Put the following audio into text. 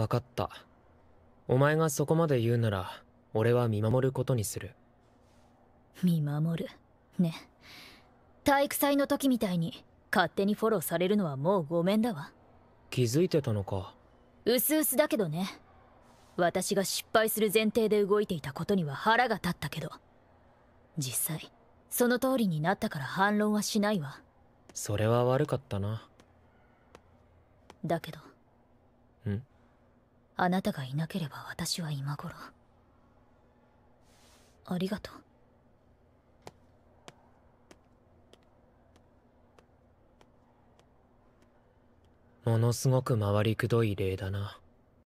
分かったお前がそこまで言うなら俺は見守ることにする見守るね体育祭の時みたいに勝手にフォローされるのはもうごめんだわ気づいてたのかうすうすだけどね私が失敗する前提で動いていたことには腹が立ったけど実際その通りになったから反論はしないわそれは悪かったなだけどんあなたがいなければ私は今頃ありがとうものすごく回りくどい例だな